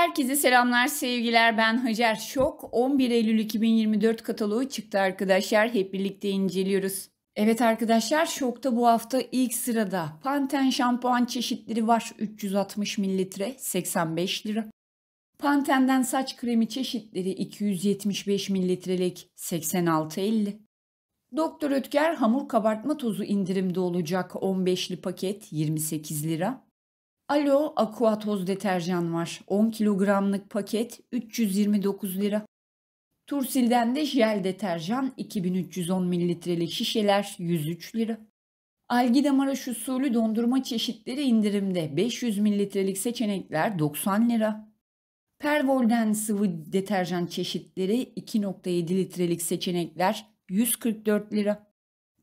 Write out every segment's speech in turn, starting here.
Herkese selamlar, sevgiler. Ben Hacer Şok. 11 Eylül 2024 kataloğu çıktı arkadaşlar. Hep birlikte inceliyoruz. Evet arkadaşlar Şok'ta bu hafta ilk sırada Panten şampuan çeşitleri var. 360 mililitre 85 lira. Panten'den saç kremi çeşitleri 275 mililitrelik 86.50. Doktor Ötker hamur kabartma tozu indirimde olacak 15'li paket 28 lira. Alo Aqua toz deterjan var. 10 kilogramlık paket 329 lira. Tursil'den de jel deterjan 2310 mililitrelik şişeler 103 lira. Algida Maraş usulü dondurma çeşitleri indirimde 500 mililitrelik seçenekler 90 lira. Pervol'den sıvı deterjan çeşitleri 2.7 litrelik seçenekler 144 lira.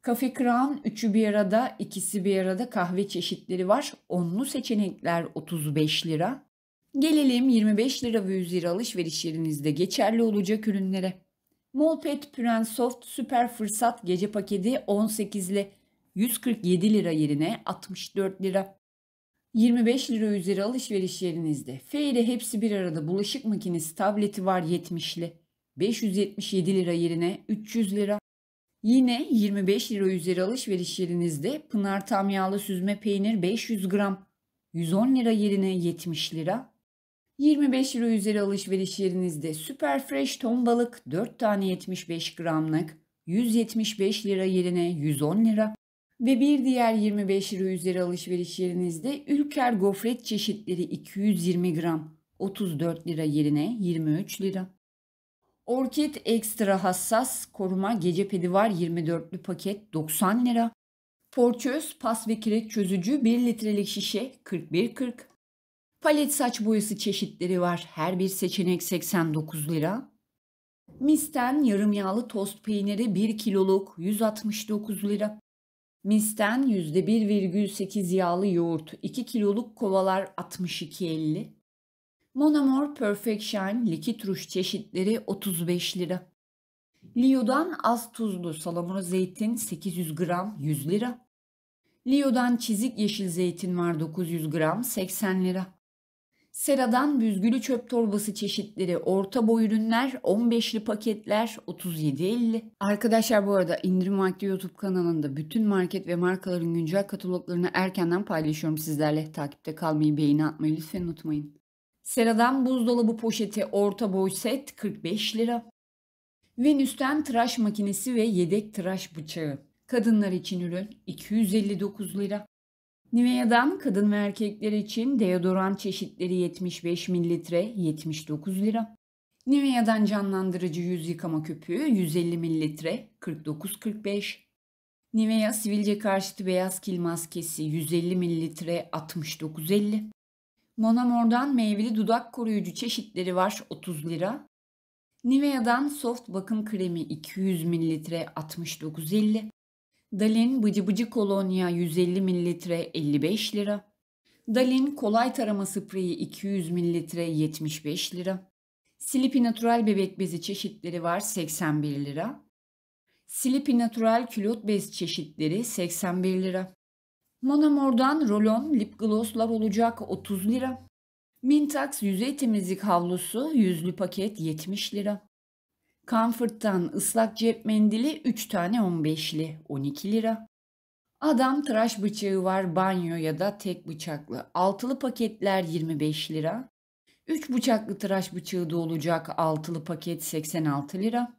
Kafe kran üçü bir arada, ikisi bir arada kahve çeşitleri var. Onlu seçenekler 35 lira. Gelelim 25 lira ve üzeri alışveriş yerinizde geçerli olacak ürünlere. Molpet Püren Soft Süper Fırsat Gece Paketi 18 ile 147 lira yerine 64 lira. 25 lira üzeri alışveriş yerinizde Feyre hepsi bir arada bulaşık makinesi tableti var 70 70'li. 577 lira yerine 300 lira. Yine 25 lira üzeri alışveriş yerinizde Pınar tam yağlı süzme peynir 500 gram 110 lira yerine 70 lira. 25 lira üzeri alışveriş yerinizde Süper Fresh ton balık 4 tane 75 gramlık 175 lira yerine 110 lira ve bir diğer 25 lira üzeri alışveriş yerinizde Ülker gofret çeşitleri 220 gram 34 lira yerine 23 lira. Orkid ekstra hassas koruma gece pedi var 24'lü paket 90 lira. Porçöz pas ve kireç çözücü 1 litrelik şişe 41.40. Palet saç boyası çeşitleri var. Her bir seçenek 89 lira. Misten yarım yağlı tost peyniri 1 kiloluk 169 lira. Misten %1,8 yağlı yoğurt 2 kiloluk kovalar 62.50. Monomore Perfection likit ruj çeşitleri 35 lira. Lio'dan az tuzlu salamura zeytin 800 gram 100 lira. Lio'dan çizik yeşil zeytin var 900 gram 80 lira. Sera'dan büzgülü çöp torbası çeşitleri orta boy ürünler 15'li paketler 37.50. Arkadaşlar bu arada indirim vakti YouTube kanalında bütün market ve markaların güncel kataloglarını erkenden paylaşıyorum sizlerle. Takipte kalmayı, beğeni atmayı lütfen unutmayın. Sera'dan buzdolabı poşeti orta boy set 45 lira. Venüs'ten tıraş makinesi ve yedek tıraş bıçağı. Kadınlar için ürün 259 lira. Nivea'dan kadın ve erkekler için deodoran çeşitleri 75 mililitre 79 lira. Nivea'dan canlandırıcı yüz yıkama köpüğü 150 mililitre 49.45. Nivea sivilce karşıtı beyaz kil maskesi 150 mililitre 69.50. Monamor'dan meyveli dudak koruyucu çeşitleri var 30 lira. Nivea'dan soft bakım kremi 200 ml 69.50. Dalin bıcı bıcı kolonya 150 ml 55 lira. Dalin kolay tarama spreyi 200 ml 75 lira. Silipi Natural bebek bezi çeşitleri var 81 lira. Silipi Natural külot bez çeşitleri 81 lira. Monamor'dan rolon lip glosslar olacak 30 lira. Mintax yüzey temizlik havlusu yüzlü paket 70 lira. Comfort'tan ıslak cep mendili 3 tane 15'li 12 lira. Adam tıraş bıçağı var banyo ya da tek bıçaklı. Altılı paketler 25 lira. 3 bıçaklı tıraş bıçağı da olacak altılı paket 86 lira.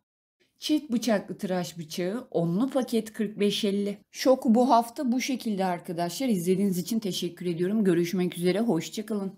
Çift bıçaklı tıraş bıçağı onlu paket 4550. Şoku bu hafta bu şekilde arkadaşlar. İzlediğiniz için teşekkür ediyorum. Görüşmek üzere. Hoşçakalın.